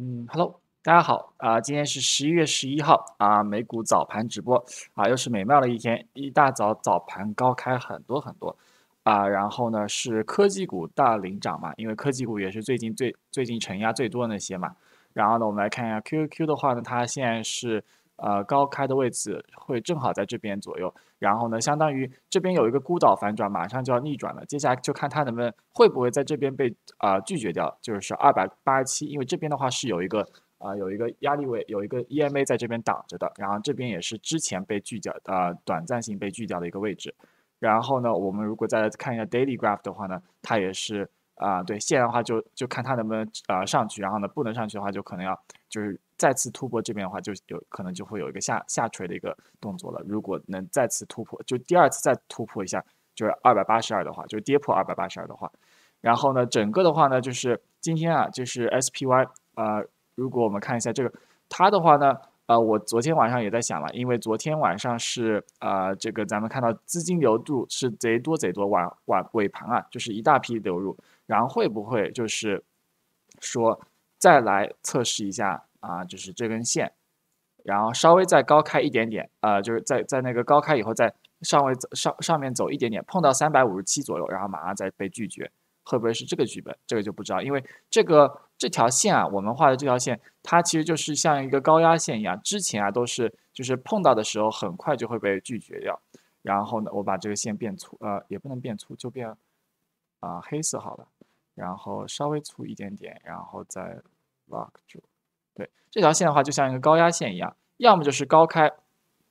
嗯，Hello，大家好啊！今天是十一月十一号啊，美股早盘直播啊，又是美妙的一天。一大早早盘高开很多很多啊，然后呢是科技股大领涨嘛，因为科技股也是最近最最近承压最多的那些嘛。然后呢，我们来看一下 QQQ 的话呢，它现在是。呃，高开的位置会正好在这边左右，然后呢，相当于这边有一个孤岛反转，马上就要逆转了。接下来就看它能不能会不会在这边被啊拒绝掉，就是二百八十七，因为这边的话是有一个啊有一个压力位，有一个 EMA 在这边挡着的，然后这边也是之前被拒掉呃短暂性被拒掉的一个位置。然后呢，我们如果再看一下 Daily Graph 的话呢，它也是啊对，现在的话就就看它能不能啊上去，然后呢不能上去的话，就可能要就是。再次突破这边的话，就有可能就会有一个下下垂的一个动作了。如果能再次突破，就第二次再突破一下，就是二百八十二的话，就跌破二百八十二的话，然后呢，整个的话呢，就是今天啊，就是 SPY 啊，如果我们看一下这个，它的话呢，呃，我昨天晚上也在想了，因为昨天晚上是啊，这个咱们看到资金流入是贼多贼多，晚晚尾盘啊，就是一大批流入，然后会不会就是说再来测试一下？啊，就是这根线，然后稍微再高开一点点，呃，就是在在那个高开以后再上位走上上面走一点点，碰到三百五十七左右，然后马上再被拒绝，会不会是这个剧本？这个就不知道，因为这个这条线啊，我们画的这条线，它其实就是像一个高压线一样，之前啊都是就是碰到的时候很快就会被拒绝掉。然后呢，我把这个线变粗，呃，也不能变粗，就变啊黑色好了，然后稍微粗一点点，然后再 lock 住。对这条线的话，就像一个高压线一样，要么就是高开，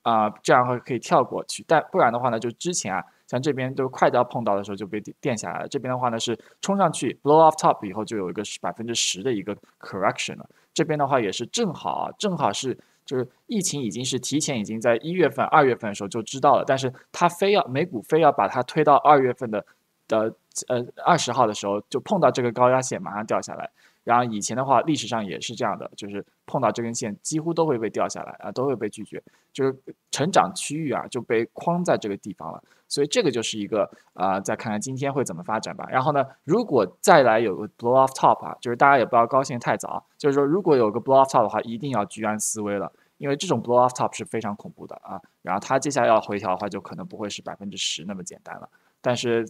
啊，这样会可以跳过去；但不然的话呢，就之前啊，像这边都快到碰到的时候就被垫下来了。这边的话呢，是冲上去 blow off top 以后，就有一个百分之十的一个 correction 了。这边的话也是正好，啊，正好是就是疫情已经是提前已经在一月份、二月份的时候就知道了，但是它非要美股非要把它推到二月份的，的呃二十号的时候就碰到这个高压线，马上掉下来。然后以前的话，历史上也是这样的，就是碰到这根线几乎都会被掉下来啊，都会被拒绝，就是成长区域啊就被框在这个地方了。所以这个就是一个啊，再看看今天会怎么发展吧。然后呢，如果再来有个 blow off top 啊，就是大家也不要高兴太早，就是说如果有个 blow off top 的话，一定要居安思危了，因为这种 blow off top 是非常恐怖的啊。然后它接下来要回调的话，就可能不会是百分之十那么简单了。但是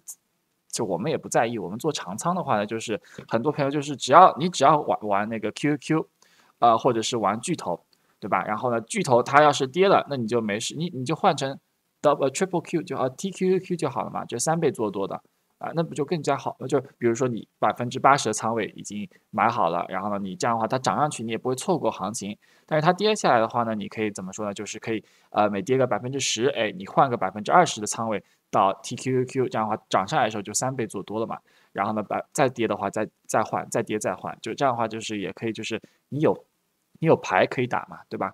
就我们也不在意，我们做长仓的话呢，就是很多朋友就是只要你只要玩玩那个 QQQ，啊，或者是玩巨头，对吧？然后呢，巨头它要是跌了，那你就没事，你你就换成 double triple Q 就啊 t q q q 就好了嘛，就三倍做多的。啊，那不就更加好？那就比如说你百分之八十的仓位已经买好了，然后呢，你这样的话它涨上去你也不会错过行情，但是它跌下来的话呢，你可以怎么说呢？就是可以呃每跌个百分之十，哎，你换个百分之二十的仓位到 TQQQ，这样的话涨上来的时候就三倍做多了嘛。然后呢，把再跌的话再再换，再跌再换，就这样的话就是也可以，就是你有你有牌可以打嘛，对吧？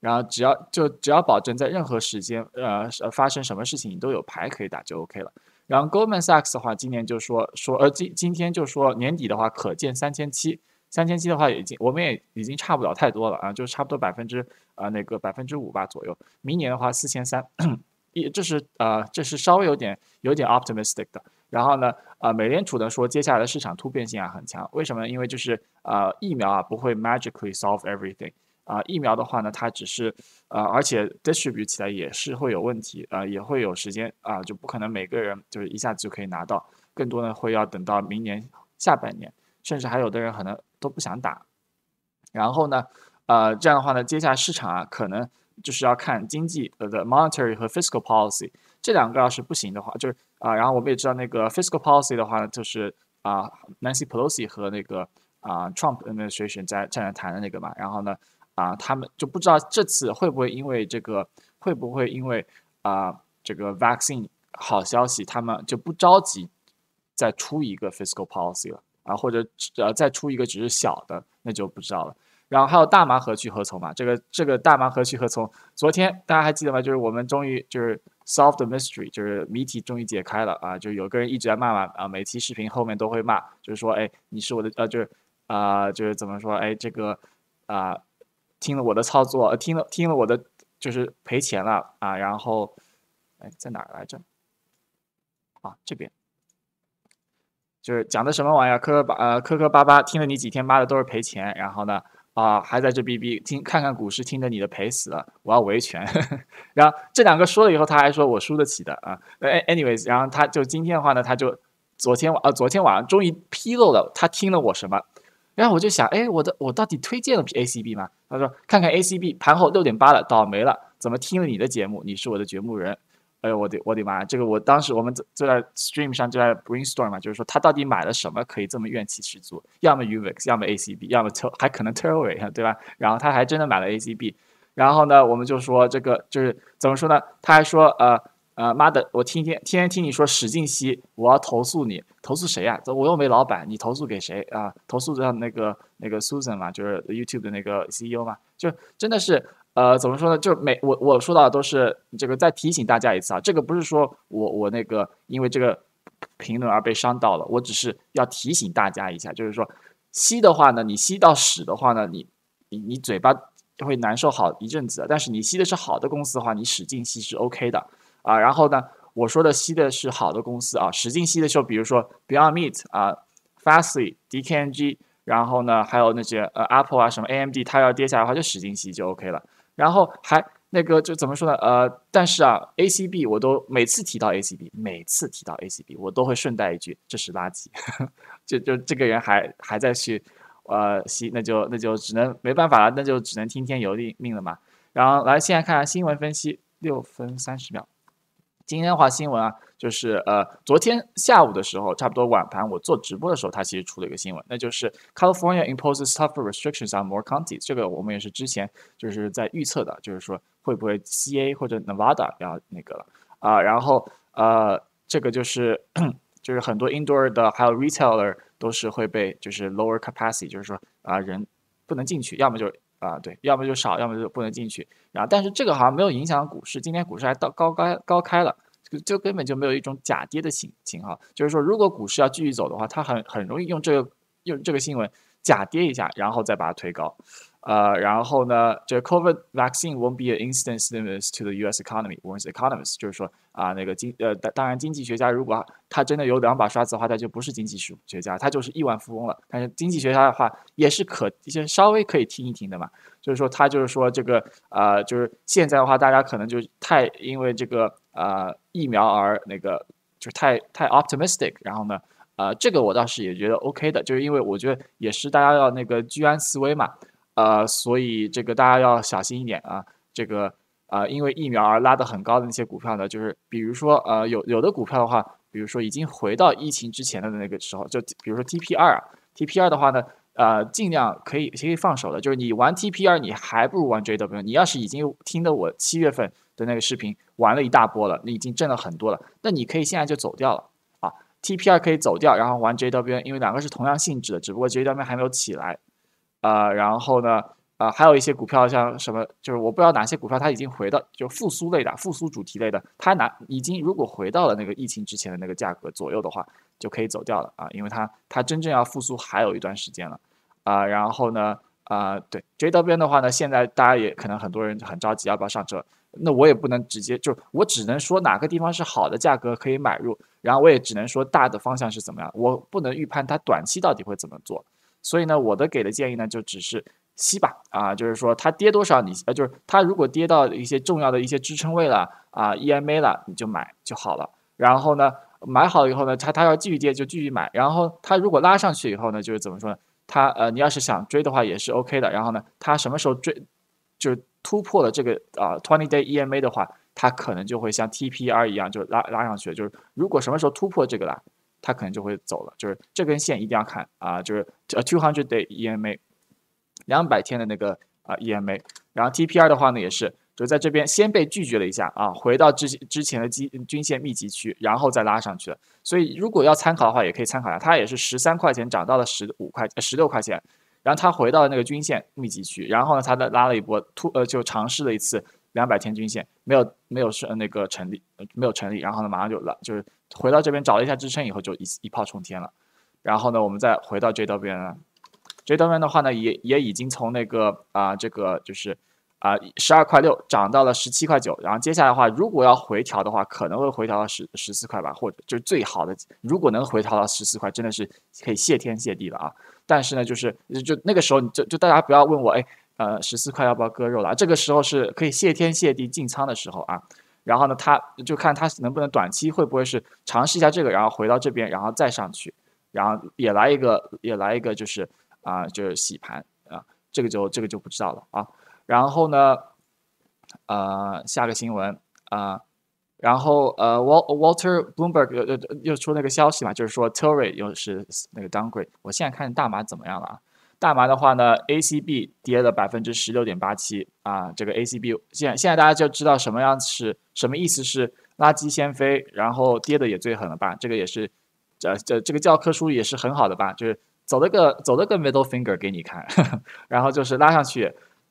然后只要就只要保证在任何时间呃发生什么事情你都有牌可以打就 OK 了。然后 Goldman Sachs 的话，今年就说说，呃，今今天就说年底的话，可见三千七，三千七的话，已经我们也已经差不了太多了啊，就是差不多百分之啊那个百分之五吧左右。明年的话，四千三，一这是呃这是稍微有点有点 optimistic 的。然后呢，呃，美联储呢说接下来的市场突变性啊很强，为什么？呢？因为就是呃疫苗啊不会 magically solve everything。啊，疫苗的话呢，它只是，呃，而且 distribute 起来也是会有问题，呃，也会有时间，啊，就不可能每个人就是一下子就可以拿到，更多呢会要等到明年下半年，甚至还有的人可能都不想打。然后呢，呃，这样的话呢，接下来市场啊，可能就是要看经济呃的 monetary 和 fiscal policy 这两个要是不行的话，就是啊，然后我们也知道那个 fiscal policy 的话呢，就是啊 Nancy Pelosi 和那个啊 Trump 那个谁 i n i 在在那谈的那个嘛，然后呢。啊，他们就不知道这次会不会因为这个，会不会因为啊，这个 vaccine 好消息，他们就不着急再出一个 fiscal policy 了啊，或者呃再出一个只是小的，那就不知道了。然后还有大麻何去何从嘛？这个这个大麻何去何从？昨天大家还记得吗？就是我们终于就是 solve the mystery，就是谜题终于解开了啊！就有个人一直在骂嘛啊，每期视频后面都会骂，就是说哎，你是我的呃，就是啊，就是怎么说哎这个啊。听了我的操作，听了听了我的就是赔钱了啊，然后，哎，在哪儿来着？啊，这边，就是讲的什么玩意儿，磕磕巴呃磕磕巴巴，听了你几天，妈的都是赔钱，然后呢啊还在这逼逼听看看股市，听着你的赔死了，我要维权。然后这两个说了以后，他还说我输得起的啊，anyways，然后他就今天的话呢，他就昨天晚呃昨天晚上终于披露了，他听了我什么。然后我就想，哎，我的我到底推荐了 A C B 吗？他说，看看 A C B 盘后六点八了，倒霉了，怎么听了你的节目，你是我的掘墓人？哎呦，我的我的妈！这个我当时我们就在 Stream 上就在 Brainstorm 嘛，就是说他到底买了什么可以这么怨气十足？要么 u v x 要么 A C B，要么还可能 Terror，对吧？然后他还真的买了 A C B，然后呢，我们就说这个就是怎么说呢？他还说，呃。呃妈的！我天天天天听你说使劲吸，我要投诉你！投诉谁呀？我又没老板，你投诉给谁啊？投诉让那个那个 Susan 嘛，就是 YouTube 的那个 CEO 嘛，就真的是呃怎么说呢？就每我我说到都是这个，再提醒大家一次啊，这个不是说我我那个因为这个评论而被伤到了，我只是要提醒大家一下，就是说吸的话呢，你吸到屎的话呢，你你你嘴巴会难受好一阵子，但是你吸的是好的公司的话，你使劲吸是 OK 的。啊，然后呢，我说的吸的是好的公司啊，使劲吸的时候，比如说 Beyond Meat 啊，Fastly、d k n g 然后呢，还有那些呃 Apple 啊，什么 AMD，它要跌下来的话就使劲吸就 OK 了。然后还那个就怎么说呢？呃，但是啊，ACB 我都每次提到 ACB，每次提到 ACB，我都会顺带一句，这是垃圾。就就这个人还还在去呃吸，那就那就只能没办法了，那就只能听天由命命了嘛。然后来现在看新闻分析六分三十秒。今天的话，新闻啊，就是呃，昨天下午的时候，差不多晚盘，我做直播的时候，它其实出了一个新闻，那就是 California imposes tougher restrictions on more counties。这个我们也是之前就是在预测的，就是说会不会 CA 或者 Nevada 要那个了啊，然后呃，这个就是就是很多 indoor 的还有 retailer 都是会被就是 lower capacity，就是说啊人不能进去，要么就啊，对，要么就少，要么就不能进去。然后，但是这个好像没有影响股市，今天股市还到高开高开了，就根本就没有一种假跌的情情况。就是说，如果股市要继续走的话，它很很容易用这个用这个新闻假跌一下，然后再把它推高。呃，然后呢，这 COVID vaccine won't be a instant stimulus to the U.S. economy. w n s economists 就是说啊，那个经呃，当然经济学家如果他真的有两把刷子的话，他就不是经济学家，他就是亿万富翁了。但是经济学家的话，也是可一些稍微可以听一听的嘛。就是说他就是说这个啊，就是现在的话，大家可能就太因为这个啊疫苗而那个就是太太 optimistic。然后呢，呃，这个我倒是也觉得 OK 的，就是因为我觉得也是大家要那个居安思危嘛。呃，所以这个大家要小心一点啊。这个，呃，因为疫苗而拉得很高的那些股票呢，就是比如说，呃，有有的股票的话，比如说已经回到疫情之前的那个时候，就比如说 T P R 啊，T P R 的话呢，呃，尽量可以可以放手的，就是你玩 T P R，你还不如玩 J W 你要是已经听的我七月份的那个视频玩了一大波了，你已经挣了很多了，那你可以现在就走掉了啊。T P R 可以走掉，然后玩 J W 因为两个是同样性质的，只不过 J W 还没有起来。啊，然后呢？啊，还有一些股票，像什么，就是我不知道哪些股票它已经回到，就复苏类的、复苏主题类的，它拿已经如果回到了那个疫情之前的那个价格左右的话，就可以走掉了啊，因为它它真正要复苏还有一段时间了啊。然后呢，啊，对，J w 的话呢，现在大家也可能很多人很着急，要不要上车？那我也不能直接，就我只能说哪个地方是好的价格可以买入，然后我也只能说大的方向是怎么样，我不能预判它短期到底会怎么做。所以呢，我的给的建议呢，就只是吸吧，啊，就是说它跌多少你，呃，就是它如果跌到一些重要的一些支撑位了，啊，EMA 了，你就买就好了。然后呢，买好了以后呢，它它要继续跌就继续买。然后它如果拉上去以后呢，就是怎么说呢？它呃，你要是想追的话也是 OK 的。然后呢，它什么时候追，就是突破了这个啊 twenty day EMA 的话，它可能就会像 TPR 一样就拉拉上去。就是如果什么时候突破这个了。它可能就会走了，就是这根线一定要看啊，就是呃 two hundred day EMA，两百天的那个啊 EMA，然后 T P R 的话呢也是，就在这边先被拒绝了一下啊，回到之之前的基均线密集区，然后再拉上去的。所以如果要参考的话，也可以参考一下，它也是十三块钱涨到了十五块十六块钱，然后它回到了那个均线密集区，然后呢它再拉了一波突呃就尝试了一次。两百天均线没有没有是那个成立没有成立，然后呢，马上就来就是回到这边找了一下支撑以后就一一炮冲天了，然后呢，我们再回到这这边，这这边的话呢，也也已经从那个啊这个就是啊十二块六涨到了十七块九，然后接下来的话，如果要回调的话，可能会回调到十十四块吧，或者就是最好的，如果能回调到十四块，真的是可以谢天谢地了啊！但是呢，就是就那个时候你就就大家不要问我哎。呃，十四块要不要割肉了？这个时候是可以谢天谢地进仓的时候啊。然后呢，他就看他能不能短期会不会是尝试一下这个，然后回到这边，然后再上去，然后也来一个，也来一个，就是啊，就是洗盘啊。这个就这个就不知道了啊。然后呢，呃，下个新闻啊，然后呃，沃沃特· m b e r g 又出那个消息嘛，就是说 Terry 又是那个当 e 我现在看大麻怎么样了啊？大麻的话呢，ACB 跌了百分之十六点八七啊！这个 ACB 现现在大家就知道什么样子，什么意思是垃圾先飞，然后跌的也最狠了吧？这个也是，这这这个教科书也是很好的吧？就是走了个走了个 middle finger 给你看，然后就是拉上去，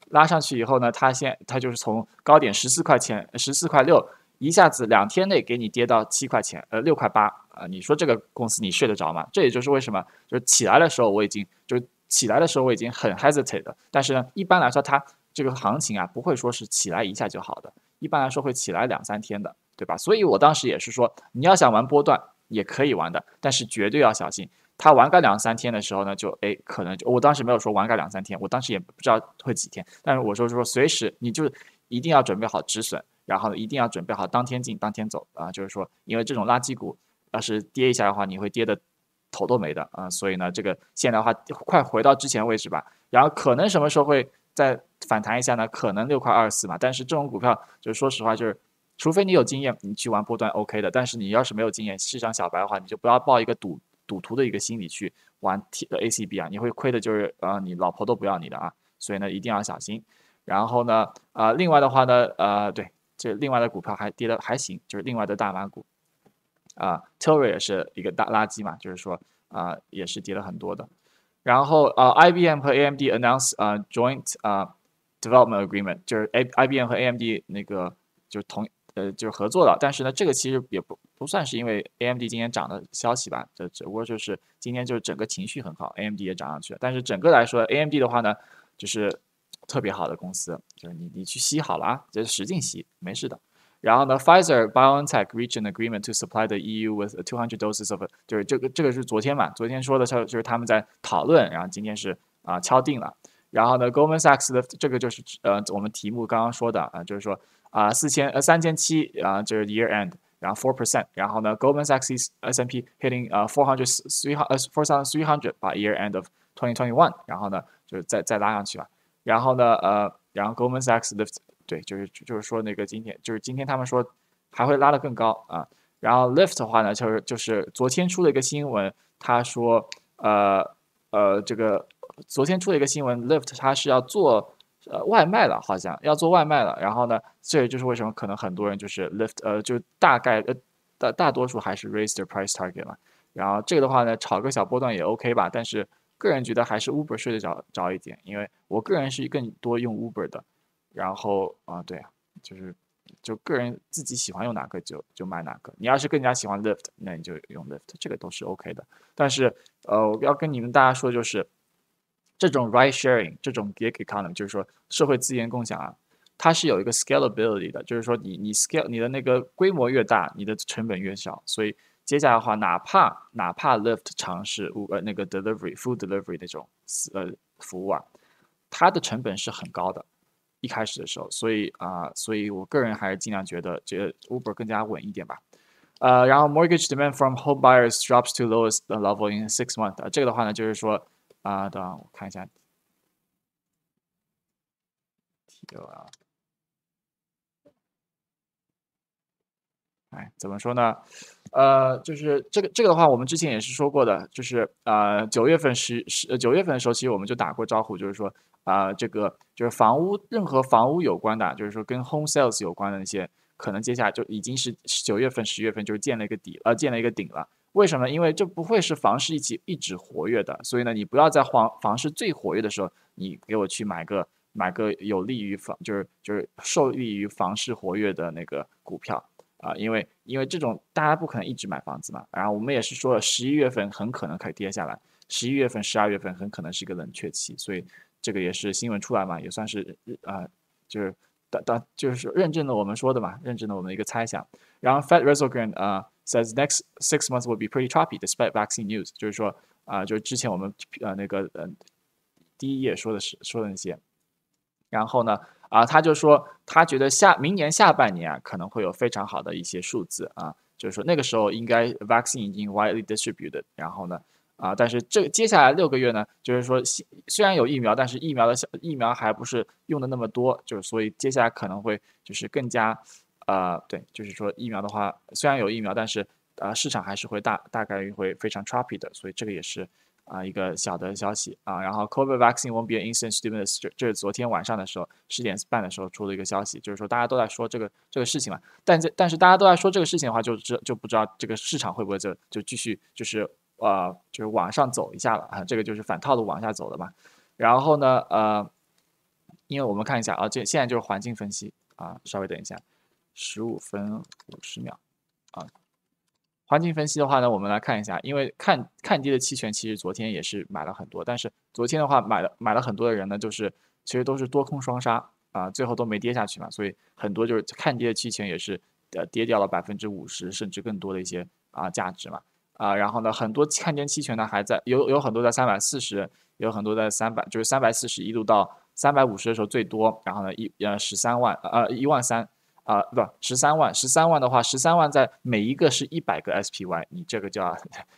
拉上去以后呢，它现它就是从高点十四块钱，十四块六一下子两天内给你跌到七块钱，呃六块八，啊，你说这个公司你睡得着吗？这也就是为什么，就是起来的时候我已经就。起来的时候我已经很 hesitate 的，但是呢，一般来说它这个行情啊不会说是起来一下就好的，一般来说会起来两三天的，对吧？所以我当时也是说，你要想玩波段也可以玩的，但是绝对要小心。它玩个两三天的时候呢，就哎可能就，我当时没有说玩个两三天，我当时也不知道会几天，但是我说是说随时你就一定要准备好止损，然后一定要准备好当天进当天走啊，就是说，因为这种垃圾股要是跌一下的话，你会跌的。头都没的啊，所以呢，这个现在的话快回到之前位置吧，然后可能什么时候会再反弹一下呢？可能六块二四嘛。但是这种股票就是说实话，就是除非你有经验，你去玩波段 OK 的。但是你要是没有经验，市场小白的话，你就不要抱一个赌赌徒的一个心理去玩 T 的 ACB 啊，你会亏的，就是呃你老婆都不要你的啊。所以呢，一定要小心。然后呢，呃，另外的话呢，呃，对这另外的股票还跌的还行，就是另外的大盘股。啊，Tory 也是一个大垃圾嘛，就是说啊，也是跌了很多的。然后呃，IBM 和 AMD announce 啊，joint 啊，development agreement，就是 A IBM 和 AMD 那个就是同呃就是合作了，但是呢，这个其实也不不算是因为 AMD 今天涨的消息吧，这只不过就是今天就是整个情绪很好，AMD 也涨上去。了。但是整个来说，AMD 的话呢，就是特别好的公司，就是你你去吸好了啊，就是使劲吸，没事的。BioNTech reach an agreement to supply the EU with 200 doses of，就是这个这个是昨天嘛，昨天说的是就是他们在讨论，然后今天是啊敲定了。然后呢，Goldman Sachs 的这个就是呃我们题目刚刚说的啊，就是说啊四千呃三千七啊就是 year end。然后 four percent，然后呢，Goldman Sachs S and P hitting 呃 four hundred three 呃 four thousand three hundred by year end of twenty twenty one，然后呢，就是再再拉上去吧。然后呢，呃，然后 Goldman Sachs lifts 对，就是就是说那个今天，就是今天他们说还会拉的更高啊。然后 Lyft 的话呢，就是就是昨天出了一个新闻，他说呃呃这个昨天出了一个新闻，Lyft 它是要做呃外卖了，好像要做外卖了。然后呢，这也就是为什么可能很多人就是 Lyft，呃，就大概呃大大多数还是 raise the price target 嘛。然后这个的话呢，炒个小波段也 OK 吧，但是个人觉得还是 Uber 睡得着着一点，因为我个人是更多用 Uber 的。然后啊，对啊，就是就个人自己喜欢用哪个就就买哪个。你要是更加喜欢 Lift，那你就用 Lift，这个都是 OK 的。但是呃，我要跟你们大家说，就是这种 ride sharing，这种 gig economy，就是说社会资源共享啊，它是有一个 scalability 的，就是说你你 scale 你的那个规模越大，你的成本越小，所以接下来的话，哪怕哪怕 Lift 尝试呃那个 delivery f o o d delivery 那种呃服务啊，它的成本是很高的。一开始的时候，所以啊，所以我个人还是尽量觉得这个 Uber 更加稳一点吧。呃，然后 Mortgage demand from home buyers drops to lowest level in six months。这个的话呢，就是说啊，等我看一下。哎，怎么说呢？呃，就是这个这个的话，我们之前也是说过的，就是呃九月份十十九月份的时候，其实我们就打过招呼，就是说。啊，这个就是房屋，任何房屋有关的，就是说跟 home sales 有关的那些，可能接下来就已经是九月份、十月份，就是建了一个底，呃，建了一个顶了。为什么？因为这不会是房市一起一直活跃的，所以呢，你不要在房房市最活跃的时候，你给我去买个买个有利于房，就是就是受益于房市活跃的那个股票啊，因为因为这种大家不可能一直买房子嘛。然后我们也是说，十一月份很可能可以跌下来，十一月份、十二月份很可能是一个冷却期，所以。这个也是新闻出来嘛，也算是呃，就是当当就是认证了我们说的嘛，认证了我们的一个猜想。然后 Fed r e s e r a n 啊 says next six months will be pretty choppy despite vaccine news，就是说啊，就是之前我们呃那个呃第一页说的是说的那些。然后呢啊，他就说他觉得下明年下半年啊可能会有非常好的一些数字啊，就是说那个时候应该 vaccine 已经 widely distributed。然后呢。啊，但是这接下来六个月呢，就是说，虽然有疫苗，但是疫苗的疫苗还不是用的那么多，就是所以接下来可能会就是更加，呃，对，就是说疫苗的话，虽然有疫苗，但是呃，市场还是会大大概率会非常 t r o p p y 的，所以这个也是啊一个小的消息啊。然后，COVID vaccine won't be an instant stimulus，这是昨天晚上的时候十点半的时候出了一个消息，就是说大家都在说这个这个事情嘛，但这但是大家都在说这个事情的话，就知就不知道这个市场会不会就就继续就是。啊，就是往上走一下了啊，这个就是反套路往下走的嘛。然后呢，呃，因为我们看一下啊，这现在就是环境分析啊，稍微等一下，十五分五十秒啊。环境分析的话呢，我们来看一下，因为看看跌的期权，其实昨天也是买了很多，但是昨天的话买了买了很多的人呢，就是其实都是多空双杀啊，最后都没跌下去嘛，所以很多就是看跌的期权也是呃跌掉了百分之五十甚至更多的一些啊价值嘛。啊，然后呢，很多看跌期权呢还在，有有很多在三百四十，有很多在三百，就是三百四十一度到三百五十的时候最多。然后呢，一呃十三万，呃一万三，啊不十三万，十三万的话，十三万在每一个是一百个 SPY，你这个就要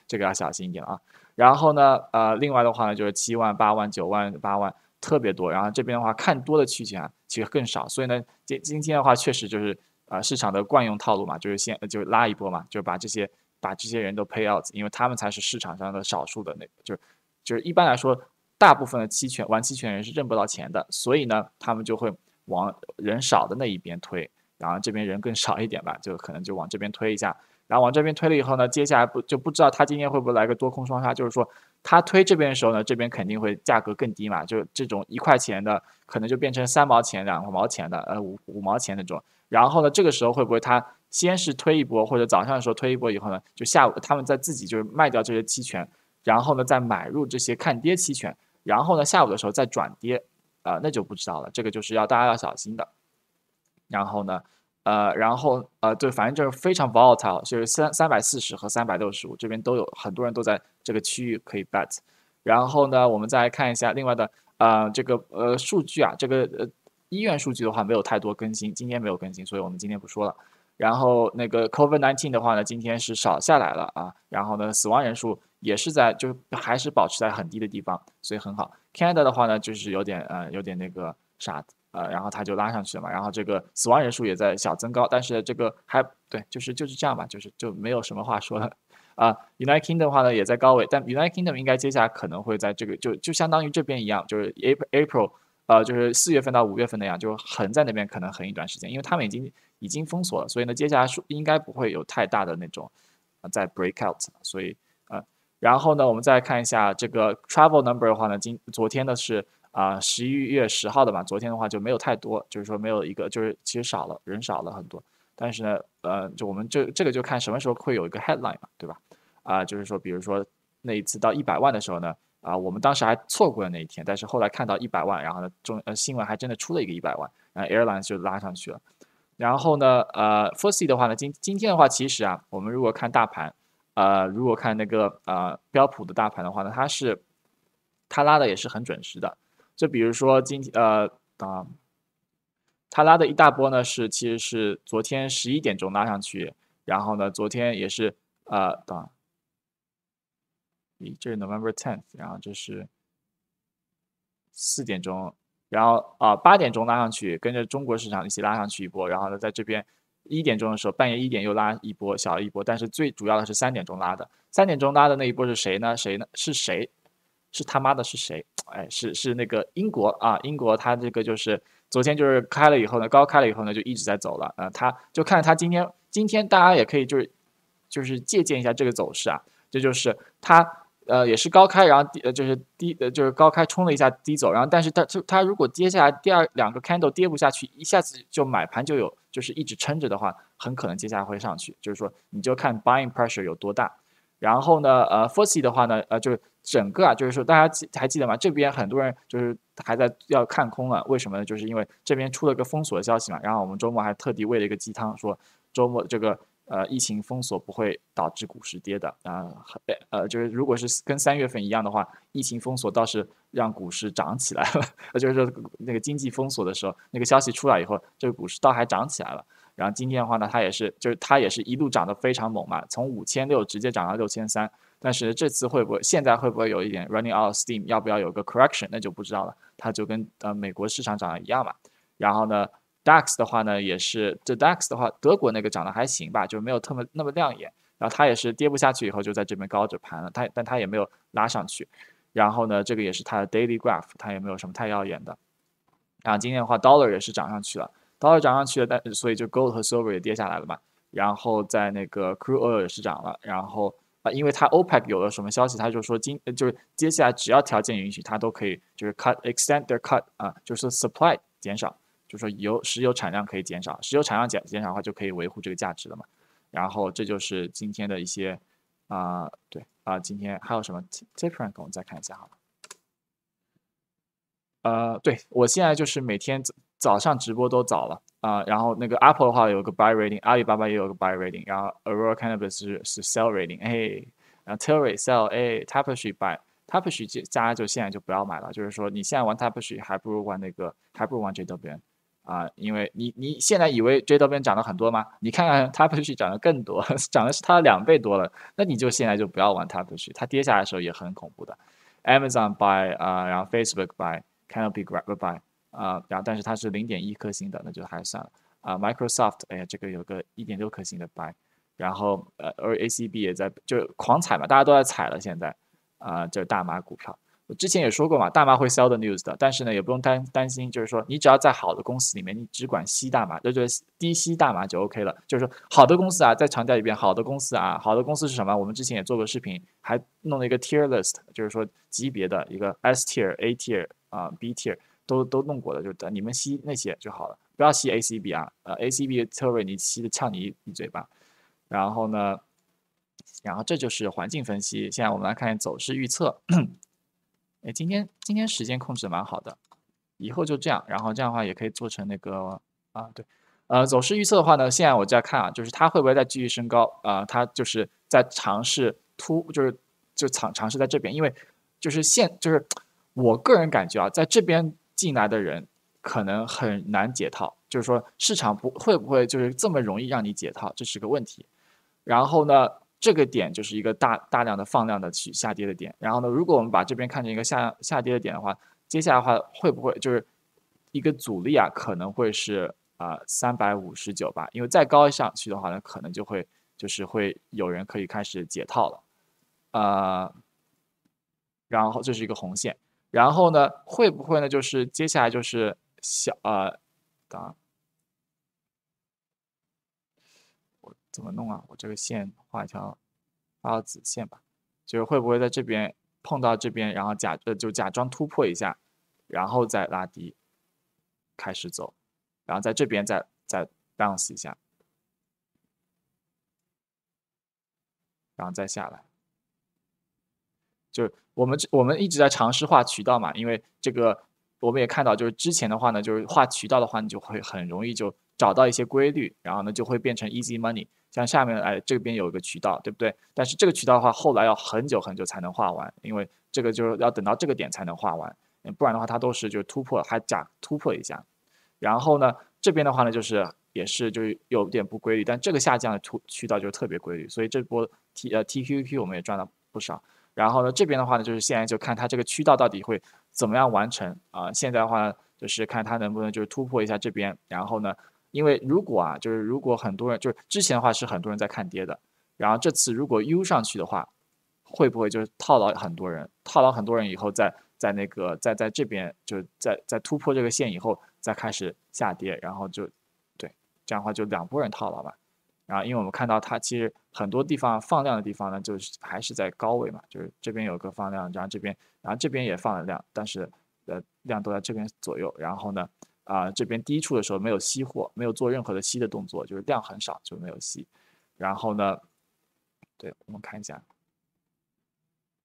这个要小心一点啊。然后呢，呃，另外的话呢，就是七万八万九万八万特别多。然后这边的话，看多的期权其实更少，所以呢，今今天的话确实就是呃市场的惯用套路嘛，就是先就拉一波嘛，就把这些。把这些人都 pay out，因为他们才是市场上的少数的那个，就是就是一般来说，大部分的期权玩期权人是挣不到钱的，所以呢，他们就会往人少的那一边推，然后这边人更少一点吧，就可能就往这边推一下，然后往这边推了以后呢，接下来不就不知道他今天会不会来个多空双杀，就是说他推这边的时候呢，这边肯定会价格更低嘛，就这种一块钱的可能就变成三毛钱、两毛钱的，呃五五毛钱那种，然后呢，这个时候会不会他？先是推一波，或者早上的时候推一波，以后呢，就下午他们在自己就是卖掉这些期权，然后呢再买入这些看跌期权，然后呢下午的时候再转跌，啊，那就不知道了，这个就是要大家要小心的。然后呢，呃，然后呃，对，反正就是非常 volatile，就是三三百四十和三百六十五这边都有很多人都在这个区域可以 bet。然后呢，我们再看一下另外的，啊，这个呃数据啊，这个呃医院数据的话没有太多更新，今天没有更新，所以我们今天不说了。然后那个 COVID-19 的话呢，今天是少下来了啊。然后呢，死亡人数也是在，就还是保持在很低的地方，所以很好。Canada 的话呢，就是有点呃，有点那个啥，呃，然后它就拉上去了嘛。然后这个死亡人数也在小增高，但是这个还对，就是就是这样吧，就是就没有什么话说了啊。United Kingdom 的话呢，也在高位，但 United Kingdom 应该接下来可能会在这个就就相当于这边一样，就是 April April，呃，就是四月份到五月份那样，就横在那边可能横一段时间，因为他们已经。已经封锁了，所以呢，接下来说应该不会有太大的那种，呃，在 breakout。所以，呃，然后呢，我们再看一下这个 travel number 的话呢，今昨天的是啊十一月十号的嘛，昨天的话就没有太多，就是说没有一个，就是其实少了，人少了很多。但是呢，呃，就我们就这个就看什么时候会有一个 headline 嘛，对吧？啊，就是说，比如说那一次到一百万的时候呢，啊，我们当时还错过了那一天，但是后来看到一百万，然后呢，中呃新闻还真的出了一个一百万，然后 airline 就拉上去了。然后呢，呃 f o r s e y 的话呢，今今天的话，其实啊，我们如果看大盘，呃，如果看那个呃标普的大盘的话呢，它是，它拉的也是很准时的。就比如说今呃，啊，它拉的一大波呢，是其实是昨天十一点钟拉上去，然后呢，昨天也是呃，啊，咦，这是 November tenth，然后这是四点钟。然后啊，八点钟拉上去，跟着中国市场一起拉上去一波。然后呢，在这边一点钟的时候，半夜一点又拉一波小一波。但是最主要的是三点钟拉的，三点钟拉的那一波是谁呢？谁呢？是谁？是他妈的，是谁？哎，是是那个英国啊，英国他这个就是昨天就是开了以后呢，高开了以后呢，就一直在走了啊。他就看他今天，今天大家也可以就是就是借鉴一下这个走势啊，这就是他。呃，也是高开，然后低，呃，就是低，呃，就是高开冲了一下，低走，然后，但是它就它如果接下来第二两个 candle 跌不下去，一下子就买盘就有，就是一直撑着的话，很可能接下来会上去，就是说你就看 buying pressure 有多大，然后呢，呃，forcey 的话呢，呃，就是整个啊，就是说大家记还记得吗？这边很多人就是还在要看空了，为什么呢？就是因为这边出了个封锁的消息嘛，然后我们周末还特地喂了一个鸡汤，说周末这个。呃，疫情封锁不会导致股市跌的啊，呃，就是如果是跟三月份一样的话，疫情封锁倒是让股市涨起来了。就是说那个经济封锁的时候，那个消息出来以后，这个股市倒还涨起来了。然后今天的话呢，它也是，就是它也是一路涨得非常猛嘛，从五千六直接涨到六千三。但是这次会不会现在会不会有一点 running out of steam，要不要有个 correction，那就不知道了。它就跟呃美国市场涨的一样嘛。然后呢？DAX 的话呢，也是这 DAX 的话，德国那个涨得还行吧，就没有特别那么亮眼。然后它也是跌不下去，以后就在这边高着盘了。它但它也没有拉上去。然后呢，这个也是它的 Daily Graph，它也没有什么太耀眼的。然后今天的话，Dollar 也是涨上去了，Dollar 涨上去了，但所以就 Gold 和 Silver 也跌下来了嘛。然后在那个 Crude Oil 也是涨了。然后啊，因为它 OPEC 有了什么消息，它就说今就是接下来只要条件允许，它都可以就是 Cut Extend their Cut 啊，就是 Supply 减少。就说油石油产量可以减少，石油产量减减少的话，就可以维护这个价值了嘛。然后这就是今天的一些，啊对啊，今天还有什么 d i f f e r e n t 我们再看一下了。呃，对我现在就是每天早上直播都早了啊。然后那个 Apple 的话有个 Buy Rating，阿里巴巴也有个 Buy Rating，然后 Aurora Cannabis 是是 Sell Rating，哎，然后 t e r r y Sell，哎 t a p e s r y b u y t a p e s h i 加就现在就不要买了，就是说你现在玩 t a p e s r y 还不如玩那个，还不如玩 JWN。啊，因为你你现在以为 j d b n 涨了很多吗？你看看 t a p e s t 涨的更多，涨的是它的两倍多了。那你就现在就不要玩 t a p e s t 它跌下来的时候也很恐怖的。Amazon buy 啊，然后 Facebook buy，Canopy Grab buy 啊，然后但是它是零点一颗星的，那就还算了啊。Microsoft，哎呀，这个有个一点六颗星的 buy，然后呃，而 A.C.B 也在就狂踩嘛，大家都在踩了现在啊，就是大马股票。我之前也说过嘛，大麻会 sell the news 的，但是呢，也不用担担心，就是说，你只要在好的公司里面，你只管吸大麻，就是低吸大麻就 OK 了。就是说，好的公司啊，再强调一遍，好的公司啊，好的公司是什么？我们之前也做过视频，还弄了一个 tier list，就是说级别的一个 S tier、A tier 啊、B tier 都都弄过的，就是你们吸那些就好了，不要吸 ACB 啊，呃，ACB 策略你吸的呛你一嘴巴。然后呢，然后这就是环境分析。现在我们来看走势预测。哎，今天今天时间控制的蛮好的，以后就这样，然后这样的话也可以做成那个啊，对，呃，走势预测的话呢，现在我就要看啊，就是它会不会再继续升高啊？它就是在尝试突，就是就尝尝试在这边，因为就是现就是我个人感觉啊，在这边进来的人可能很难解套，就是说市场不会不会就是这么容易让你解套，这是个问题。然后呢？这个点就是一个大大量的放量的去下跌的点，然后呢，如果我们把这边看成一个下下跌的点的话，接下来的话会不会就是一个阻力啊？可能会是啊三百五十九吧，因为再高上去的话呢，可能就会就是会有人可以开始解套了，啊，然后这是一个红线，然后呢会不会呢？就是接下来就是小呃答。怎么弄啊？我这个线画一条，画条子线吧，就是会不会在这边碰到这边，然后假就假装突破一下，然后再拉低，开始走，然后在这边再再 bounce 一下，然后再下来。就我们我们一直在尝试画渠道嘛，因为这个我们也看到，就是之前的话呢，就是画渠道的话，你就会很容易就。找到一些规律，然后呢就会变成 easy money。像下面哎这边有一个渠道，对不对？但是这个渠道的话，后来要很久很久才能画完，因为这个就是要等到这个点才能画完，不然的话它都是就突破还假突破一下。然后呢这边的话呢就是也是就有点不规律，但这个下降的途渠道就特别规律，所以这波 T 呃 TQQQ 我们也赚了不少。然后呢这边的话呢就是现在就看它这个渠道到底会怎么样完成啊？现在的话就是看它能不能就是突破一下这边，然后呢。因为如果啊，就是如果很多人就是之前的话是很多人在看跌的，然后这次如果 U 上去的话，会不会就是套牢很多人，套牢很多人以后，再在那个在在这边就在在突破这个线以后，再开始下跌，然后就，对，这样的话就两波人套牢吧。然后因为我们看到它其实很多地方放量的地方呢，就是还是在高位嘛，就是这边有个放量，然后这边然后这边也放了量，但是呃量都在这边左右，然后呢。啊，这边低处的时候没有吸货，没有做任何的吸的动作，就是量很少就没有吸。然后呢，对我们看一下，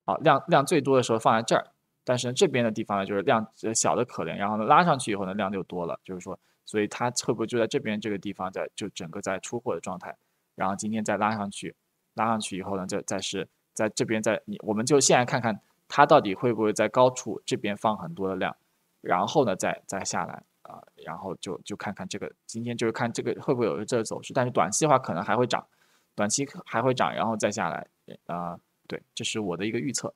好，量量最多的时候放在这儿，但是这边的地方呢就是量小的可怜。然后呢拉上去以后呢量就多了，就是说，所以它会不会就在这边这个地方在就整个在出货的状态？然后今天再拉上去，拉上去以后呢，再再是在这边在你我们就现在看看它到底会不会在高处这边放很多的量，然后呢再再下来。啊，然后就就看看这个，今天就是看这个会不会有这个走势，但是短期的话可能还会涨，短期还会涨，然后再下来，啊，对，这是我的一个预测。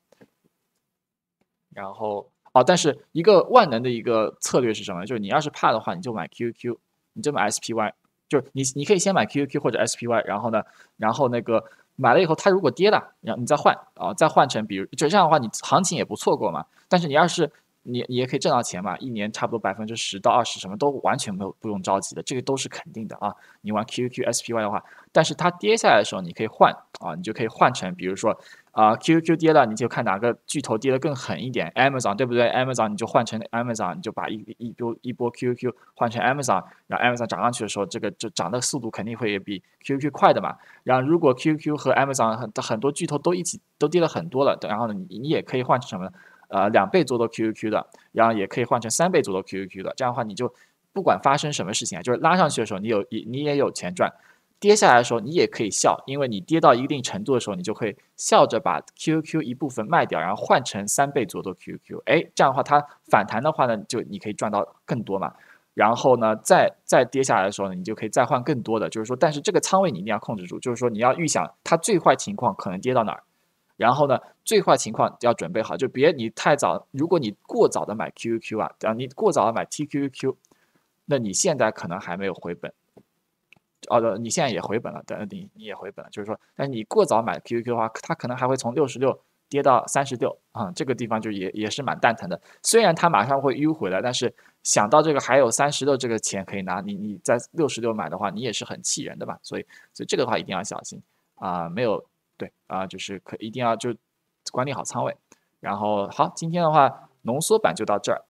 然后，哦，但是一个万能的一个策略是什么？就是你要是怕的话，你就买 q q 你就买 SPY，就是你你可以先买 QQQ 或者 SPY，然后呢，然后那个买了以后它如果跌了，然后你再换啊，再换成比如就这样的话，你行情也不错过嘛。但是你要是。你你也可以挣到钱嘛，一年差不多百分之十到二十，什么都完全没有不用着急的，这个都是肯定的啊。你玩 QQSPY 的话，但是它跌下来的时候，你可以换啊，你就可以换成比如说啊 QQ 跌了，你就看哪个巨头跌得更狠一点，Amazon 对不对？Amazon 你就换成 Amazon，你就把一一波一波 QQ 换成 Amazon，然后 Amazon 涨上去的时候，这个就涨的速度肯定会比 QQ 快的嘛。然后如果 QQ 和 Amazon 很很多巨头都一起都跌了很多了，然后呢，你你也可以换成什么？呃，两倍左右 QQQ 的，然后也可以换成三倍左右 QQQ 的。这样的话，你就不管发生什么事情啊，就是拉上去的时候，你有你也有钱赚；跌下来的时候，你也可以笑，因为你跌到一定程度的时候，你就会笑着把 QQQ 一部分卖掉，然后换成三倍左右 QQQ。哎，这样的话，它反弹的话呢，就你可以赚到更多嘛。然后呢，再再跌下来的时候呢，你就可以再换更多的。就是说，但是这个仓位你一定要控制住，就是说你要预想它最坏情况可能跌到哪儿。然后呢，最坏情况要准备好，就别你太早，如果你过早的买 QQQ 啊，你过早的买 TQQQ，那你现在可能还没有回本。哦，你现在也回本了，等你你也回本了，就是说，但你过早买 QQQ 的话，它可能还会从六十六跌到三十六啊，这个地方就也也是蛮蛋疼的。虽然它马上会 U 回来，但是想到这个还有三十六这个钱可以拿，你你在六十六买的话，你也是很气人的吧？所以所以这个的话一定要小心啊，没有。对啊，就是可一定要就管理好仓位，然后好，今天的话浓缩版就到这儿。